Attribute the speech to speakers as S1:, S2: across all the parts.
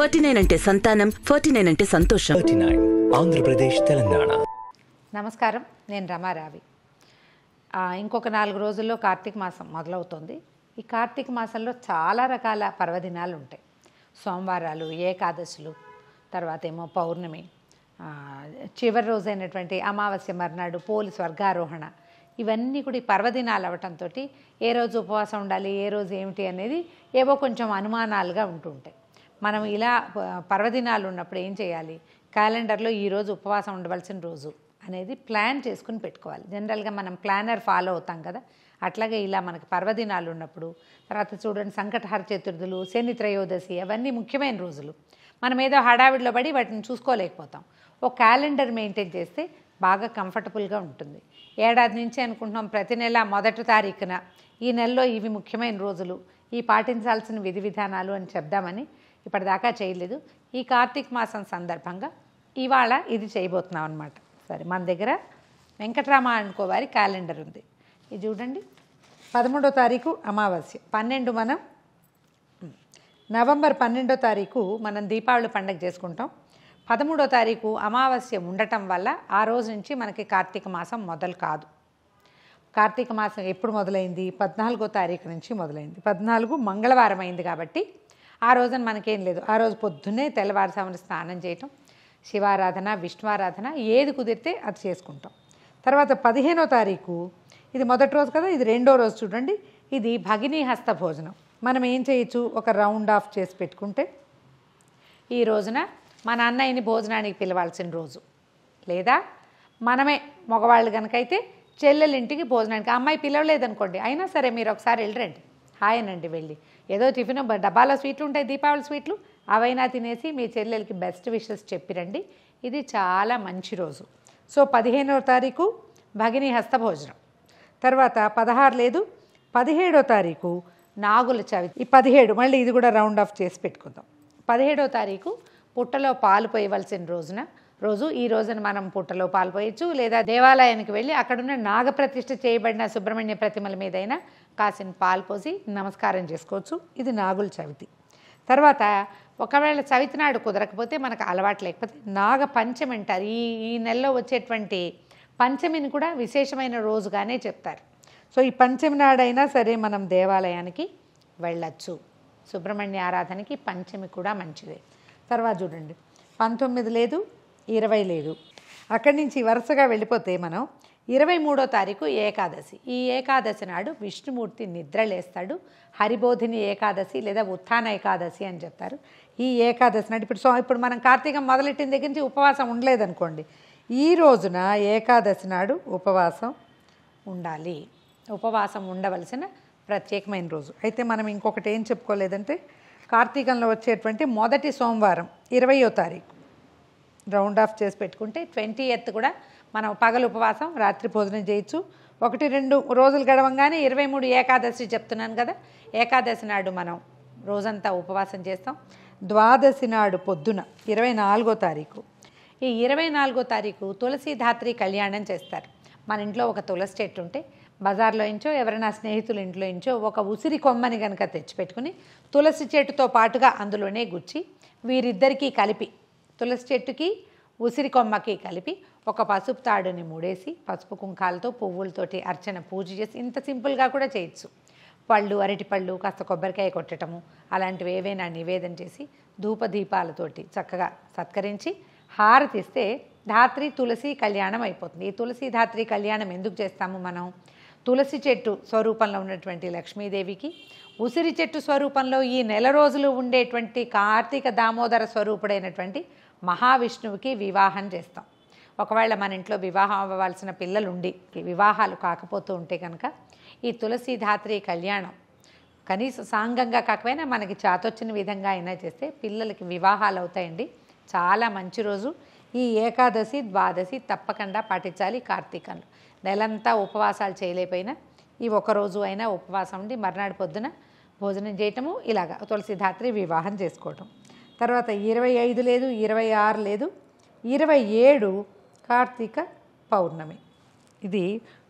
S1: forty nine అంటే సంతానం forty nine అంటే సంతోషం ఆంధ్రప్రదేశ్ తెలంగాణ నమస్కారం నేను రమారావి ఇంకొక నాలుగు రోజుల్లో కార్తీక మాసం మొదలవుతుంది ఈ కార్తీక మాసంలో చాలా రకాల పర్వదినాలు ఉంటాయి సోమవారాలు ఏకాదశులు తర్వాత ఏమో పౌర్ణమి చివరి రోజైనటువంటి అమావాస్య మర్నాడు పోలీస్ వర్గారోహణ ఇవన్నీ కూడా ఈ పర్వదినాలు అవటంతో ఏ రోజు ఉపవాసం ఉండాలి ఏ రోజు ఏమిటి అనేది ఏవో కొంచెం అనుమానాలుగా ఉంటుంటాయి మనం ఇలా పర్వదినాలు ఉన్నప్పుడు ఏం చేయాలి క్యాలెండర్లో ఈరోజు ఉపవాసం ఉండవలసిన రోజు అనేది ప్లాన్ చేసుకుని పెట్టుకోవాలి జనరల్గా మనం ప్లానర్ ఫాలో అవుతాం కదా అట్లాగే ఇలా మనకి పర్వదినాలు ఉన్నప్పుడు తర్వాత చూడండి సంకటహార చతుర్థులు శని త్రయోదశి అవన్నీ ముఖ్యమైన రోజులు మనం ఏదో హడావిడిలో పడి వాటిని చూసుకోలేకపోతాం ఓ క్యాలెండర్ మెయింటైన్ చేస్తే బాగా కంఫర్టబుల్గా ఉంటుంది ఏడాది నుంచి అనుకుంటున్నాం ప్రతి నెల మొదటి తారీఖున ఈ నెలలో ఇవి ముఖ్యమైన రోజులు ఈ పాటించాల్సిన విధి విధానాలు అని చెప్దామని ఇప్పటిదాకా చేయలేదు ఈ కార్తీక మాసం సందర్భంగా ఇవాళ ఇది చేయబోతున్నాం అనమాట సరే మన దగ్గర వెంకటరామ అనుకోవారి క్యాలెండర్ ఉంది ఇది చూడండి పదమూడో తారీఖు అమావాస్య పన్నెండు మనం నవంబర్ పన్నెండో తారీఖు మనం దీపావళి పండగ చేసుకుంటాం పదమూడో తారీఖు అమావాస్య ఉండటం వల్ల ఆ రోజు నుంచి మనకి కార్తీక మాసం మొదలు కాదు కార్తీక మాసం ఎప్పుడు మొదలైంది పద్నాలుగో తారీఖు నుంచి మొదలైంది పద్నాలుగు మంగళవారం అయింది కాబట్టి ఆ రోజున మనకేం లేదు ఆ రోజు పొద్దున్నే తెల్లవారుసామున స్నానం చేయటం శివారాధన విష్ణువారాధన ఏది కుదిరితే అది చేసుకుంటాం తర్వాత పదిహేనో తారీఖు ఇది మొదటి రోజు కదా ఇది రెండో రోజు చూడండి ఇది భగిని హస్త భోజనం మనం ఏం చేయొచ్చు ఒక రౌండ్ ఆఫ్ చేసి పెట్టుకుంటే ఈ రోజున మన అన్నయ్యని భోజనానికి పిలవాల్సిన రోజు లేదా మనమే మగవాళ్ళు కనుకైతే చెల్లెలింటికి భోజనానికి అమ్మాయి పిలవలేదనుకోండి అయినా సరే మీరు ఒకసారి వెళ్ళరండి హాయనండి వెళ్ళి ఏదో టిఫిన్ డబ్బాలో స్వీట్లు ఉంటాయి దీపావళి స్వీట్లు అవైనా తినేసి మీ చెల్లెలకి బెస్ట్ విషెస్ చెప్పిరండి ఇది చాలా మంచి రోజు సో పదిహేనవ తారీఖు భగిని హస్తభోజనం తర్వాత పదహారు లేదు పదిహేడో తారీఖు నాగుల చవి ఈ పదిహేడు మళ్ళీ ఇది కూడా రౌండ్ ఆఫ్ చేసి పెట్టుకుందాం పదిహేడో తారీఖు పుట్టలో పాలు పోయవలసిన రోజున రోజు ఈ రోజున మనం పుట్టలో పాలు పోయచ్చు లేదా దేవాలయానికి వెళ్ళి అక్కడున్న నాగప్రతిష్ఠ చేయబడిన సుబ్రహ్మణ్య ప్రతిమల మీదైనా కాసిన పాలు పోసి నమస్కారం చేసుకోవచ్చు ఇది నాగుల చవితి తర్వాత ఒకవేళ చవితి నాడు కుదరకపోతే మనకు అలవాటు లేకపోతే నాగ పంచమి అంటారు ఈ ఈ నెలలో వచ్చేటువంటి పంచమిని కూడా విశేషమైన రోజుగానే చెప్తారు సో ఈ పంచమి నాడైనా సరే మనం దేవాలయానికి వెళ్ళచ్చు సుబ్రహ్మణ్య ఆరాధనకి పంచమి కూడా మంచిదే తర్వాత చూడండి పంతొమ్మిది లేదు ఇరవై లేదు అక్కడి నుంచి వరుసగా వెళ్ళిపోతే మనం ఇరవై మూడో తారీఖు ఏకాదశి ఈ ఏకాదశి నాడు విష్ణుమూర్తి నిద్రలేస్తాడు హరిబోధిని ఏకాదశి లేదా ఉత్థాన ఏకాదశి అని చెప్తారు ఈ ఏకాదశి నాడు ఇప్పుడు సో ఇప్పుడు మనం కార్తీకం మొదలెట్టిన దగ్గర నుంచి ఉపవాసం ఉండలేదనుకోండి ఈ రోజున ఏకాదశి నాడు ఉపవాసం ఉండాలి ఉపవాసం ఉండవలసిన ప్రత్యేకమైన రోజు అయితే మనం ఇంకొకటి ఏం చెప్పుకోలేదంటే కార్తీకంలో వచ్చేటువంటి మొదటి సోమవారం ఇరవయో తారీఖు రౌండ్ ఆఫ్ చేసి పెట్టుకుంటే ట్వంటీ ఎయిత్ కూడా మనం పగలు ఉపవాసం రాత్రి భోజనం చేయొచ్చు ఒకటి రెండు రోజులు గడవంగానే ఇరవై మూడు ఏకాదశి చెప్తున్నాను కదా ఏకాదశి నాడు మనం రోజంతా ఉపవాసం చేస్తాం ద్వాదశి నాడు పొద్దున ఇరవై నాలుగో తారీఖు ఈ ఇరవై నాలుగో తారీఖు తులసి ధాత్రి కళ్యాణం చేస్తారు మన ఇంట్లో ఒక తులసి చెట్టు ఉంటే బజార్లో ఇంచో ఎవరైనా స్నేహితుల ఇంట్లో ఇంచో ఒక ఉసిరి కొమ్మని కనుక తెచ్చిపెట్టుకుని తులసి చెట్టుతో పాటుగా అందులోనే గుచ్చి వీరిద్దరికీ కలిపి తులసి చెట్టుకి ఉసిరి కొమ్మకి కలిపి ఒక పసుపు తాడుని మూడేసి పసుపు కుంకాలతో పువ్వులతోటి అర్చన పూజ చేసి ఇంత సింపుల్గా కూడా చేయొచ్చు పళ్ళు అరటి పళ్ళు కాస్త కొబ్బరికాయ కొట్టడము అలాంటివి ఏవైనా నివేదన చేసి ధూపదీపాలతోటి చక్కగా సత్కరించి హారతిస్తే ధాత్రి తులసి కళ్యాణం అయిపోతుంది ఈ తులసి ధాత్రి కళ్యాణం ఎందుకు చేస్తాము మనం తులసి చెట్టు స్వరూపంలో ఉన్నటువంటి లక్ష్మీదేవికి ఉసిరి చెట్టు స్వరూపంలో ఈ నెల రోజులు ఉండేటువంటి కార్తీక దామోదర స్వరూపుడైనటువంటి మహావిష్ణువుకి వివాహం చేస్తాం ఒకవేళ మన ఇంట్లో వివాహం అవ్వాల్సిన పిల్లలు ఉండి వివాహాలు కాకపోతూ ఉంటే కనుక ఈ తులసి ధాత్రి కళ్యాణం కనీసం సాంగంగా కాకపోయినా మనకి చాతొచ్చిన విధంగా అయినా చేస్తే పిల్లలకి వివాహాలు అవుతాయండి చాలా మంచి రోజు ఈ ఏకాదశి ద్వాదశి తప్పకుండా పాటించాలి కార్తీకంలో నెలంతా ఉపవాసాలు చేయలేకపోయినా ఈ ఒకరోజు అయినా ఉపవాసం ఉండి మర్నాడు పొద్దున భోజనం చేయటము ఇలాగా తులసిధాత్రి వివాహం చేసుకోవటం తర్వాత ఇరవై ఐదు లేదు ఇరవై ఆరు లేదు ఇరవై ఏడు కార్తీక పౌర్ణమి ఇది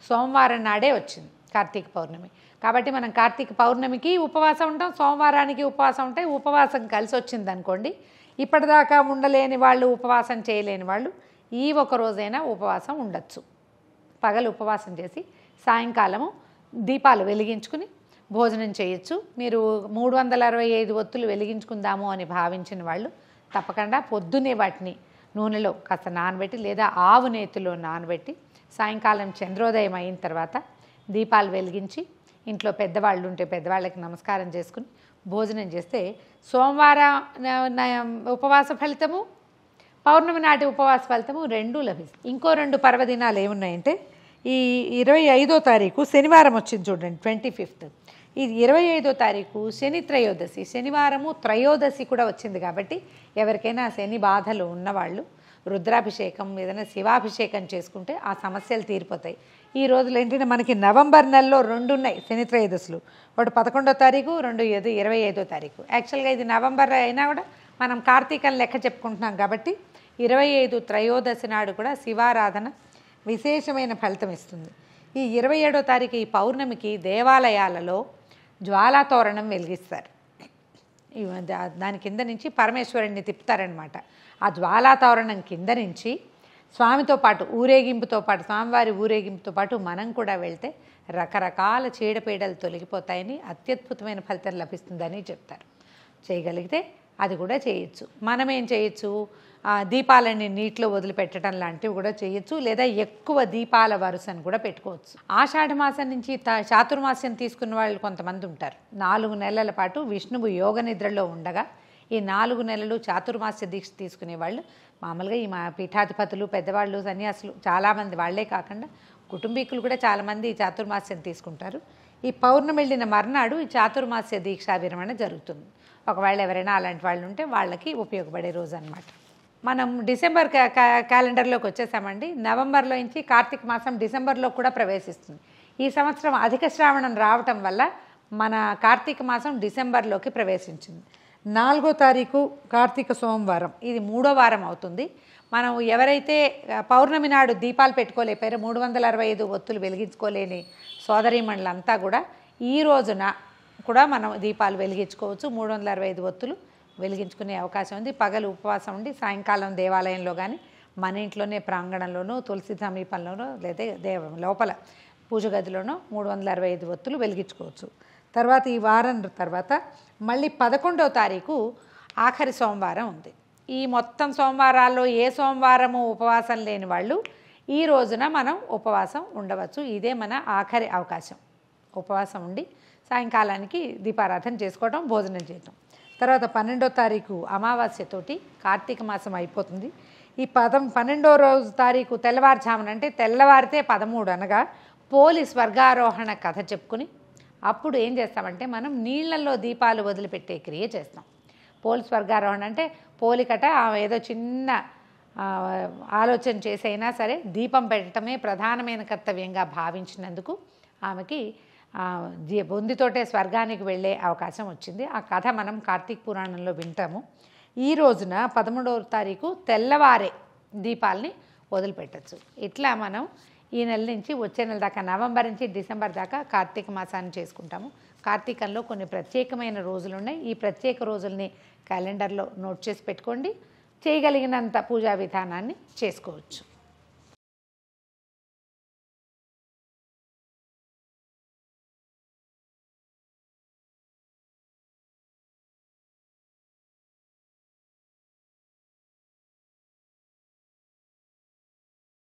S1: సోమవారం నాడే వచ్చింది కార్తీక పౌర్ణమి కాబట్టి మనం కార్తీక పౌర్ణమికి ఉపవాసం ఉంటాం సోమవారానికి ఉపవాసం ఉంటే ఉపవాసం కలిసి వచ్చింది అనుకోండి ఇప్పటిదాకా ఉండలేని వాళ్ళు ఉపవాసం చేయలేని వాళ్ళు ఈ ఒక రోజైనా ఉపవాసం ఉండొచ్చు పగలు ఉపవాసం చేసి సాయంకాలము దీపాలు వెలిగించుకుని భోజనం చేయొచ్చు మీరు మూడు వందల అరవై ఐదు ఒత్తులు వెలిగించుకుందాము అని భావించిన వాళ్ళు తప్పకుండా పొద్దునే వాటిని నూనెలో కాస్త నానబెట్టి లేదా ఆవు నేతిలో నానబెట్టి సాయంకాలం చంద్రోదయం అయిన తర్వాత దీపాలు వెలిగించి ఇంట్లో పెద్దవాళ్ళు ఉంటే పెద్దవాళ్ళకి నమస్కారం చేసుకుని భోజనం చేస్తే సోమవారం ఉపవాస ఫలితము పౌర్ణమి నాటి ఉపవాస ఫలితము రెండూ లభిస్తాయి ఇంకో రెండు పర్వదినాలు ఏమున్నాయంటే ఈ ఇరవై ఐదో తారీఖు శనివారం వచ్చింది చూడండి ట్వంటీ ఫిఫ్త్ ఇది ఇరవై ఐదో తారీఖు శని త్రయోదశి శనివారము త్రయోదశి కూడా వచ్చింది కాబట్టి ఎవరికైనా శని బాధలు ఉన్నవాళ్ళు రుద్రాభిషేకం ఏదైనా శివాభిషేకం చేసుకుంటే ఆ సమస్యలు తీరిపోతాయి ఈ రోజులు ఏంటంటే మనకి నవంబర్ నెలలో రెండు ఉన్నాయి శని త్రయోదశులు ఒకటి పదకొండో తారీఖు రెండు ఏదో ఇరవై ఐదో తారీఖు యాక్చువల్గా ఇది నవంబర్ అయినా కూడా మనం కార్తీకం లెక్క చెప్పుకుంటున్నాం కాబట్టి ఇరవై ఐదు త్రయోదశి నాడు కూడా శివారాధన విశేషమైన ఫలితం ఇస్తుంది ఈ ఇరవై ఏడో తారీఖు ఈ పౌర్ణమికి దేవాలయాలలో జ్వాలాతోరణం వెలిగిస్తారు దాని కింద నుంచి పరమేశ్వరుణ్ణి తిప్పుతారనమాట ఆ జ్వాలాతోరణం కింద నుంచి స్వామితో పాటు ఊరేగింపుతో పాటు స్వామివారి ఊరేగింపుతో పాటు మనం కూడా వెళ్తే రకరకాల చీడపీడలు తొలగిపోతాయని అత్యద్భుతమైన ఫలితం లభిస్తుందని చెప్తారు చేయగలిగితే అది కూడా చేయొచ్చు మనం ఏం చేయొచ్చు దీపాలని నీటిలో వదిలిపెట్టడం లాంటివి కూడా చేయొచ్చు లేదా ఎక్కువ దీపాల వరుసను కూడా పెట్టుకోవచ్చు ఆషాఢ మాసం నుంచి చాతుర్మాస్యం తీసుకున్న వాళ్ళు కొంతమంది ఉంటారు నాలుగు నెలల పాటు విష్ణువు యోగ నిద్రలో ఉండగా ఈ నాలుగు నెలలు చాతుర్మాస్య దీక్ష తీసుకునే వాళ్ళు మామూలుగా ఈ మా పీఠాధిపతులు పెద్దవాళ్ళు సన్యాసులు చాలామంది వాళ్లే కాకుండా కుటుంబీకులు కూడా చాలామంది చాతుర్మాస్యం తీసుకుంటారు ఈ పౌర్ణమిళ్ళిన మర్నాడు ఈ చాతుర్మాస్య దీక్షా విరమణ జరుగుతుంది ఒకవేళ ఎవరైనా అలాంటి వాళ్ళు ఉంటే వాళ్ళకి ఉపయోగపడే రోజు అనమాట మనం డిసెంబర్ క్యాలెండర్లోకి వచ్చేసామండి నవంబర్లో నుంచి కార్తీక మాసం డిసెంబర్లో కూడా ప్రవేశిస్తుంది ఈ సంవత్సరం అధిక శ్రావణం రావటం వల్ల మన కార్తీక మాసం డిసెంబర్లోకి ప్రవేశించింది నాలుగో తారీఖు కార్తీక సోమవారం ఇది మూడో వారం అవుతుంది మనం ఎవరైతే పౌర్ణమి నాడు దీపాలు పెట్టుకోలేకపోయారో మూడు వందల అరవై ఐదు ఒత్తులు వెలిగించుకోలేని సోదరీమణులంతా కూడా ఈ రోజున కూడా మనం దీపాలు వెలిగించుకోవచ్చు మూడు వందల అరవై ఐదు ఒత్తులు వెలిగించుకునే అవకాశం ఉంది పగలు ఉపవాసం ఉండి సాయంకాలం దేవాలయంలో కానీ మన ఇంట్లోనే ప్రాంగణంలోనూ తులసి సమీపంలోనూ లేదా దేవ లోపల పూజ గదిలోనూ మూడు వందల అరవై ఐదు ఒత్తులు వెలిగించుకోవచ్చు తర్వాత ఈ వారం తర్వాత మళ్ళీ పదకొండవ తారీఖు ఆఖరి సోమవారం ఉంది ఈ మొత్తం సోమవారాల్లో ఏ సోమవారము ఉపవాసం లేని వాళ్ళు ఈ రోజున మనం ఉపవాసం ఉండవచ్చు ఇదే మన ఆఖరి అవకాశం ఉపవాసం ఉండి సాయంకాలానికి దీపారాధన చేసుకోవటం భోజనం చేయటం తర్వాత పన్నెండో తారీఖు అమావాస్యతోటి కార్తీక మాసం అయిపోతుంది ఈ పదం పన్నెండో రోజు తారీఖు తెల్లవారుజామున అంటే తెల్లవారితే పదమూడు అనగా పోలి స్వర్గారోహణ కథ చెప్పుకుని అప్పుడు ఏం చేస్తామంటే మనం నీళ్లలో దీపాలు వదిలిపెట్టే క్రియ చేస్తాం పోలి స్వర్గారోహణ అంటే పోలికట ఏదో చిన్న ఆలోచన చేసైనా సరే దీపం పెట్టడమే ప్రధానమైన కర్తవ్యంగా భావించినందుకు ఆమెకి బొందితోటే స్వర్గానికి వెళ్ళే అవకాశం వచ్చింది ఆ కథ మనం కార్తీక్ పురాణంలో వింటాము ఈ రోజున పదమూడవ తారీఖు తెల్లవారే దీపాలని వదిలిపెట్టచ్చు ఇట్లా మనం ఈ నెల నుంచి వచ్చే నెల దాకా నవంబర్ నుంచి డిసెంబర్ దాకా కార్తీక మాసాన్ని చేసుకుంటాము కార్తీకంలో కొన్ని ప్రత్యేకమైన రోజులు ఉన్నాయి ఈ ప్రత్యేక రోజుల్ని క్యాలెండర్లో నోట్ చేసి పెట్టుకోండి చేయగలిగినంత పూజా విధానాన్ని చేసుకోవచ్చు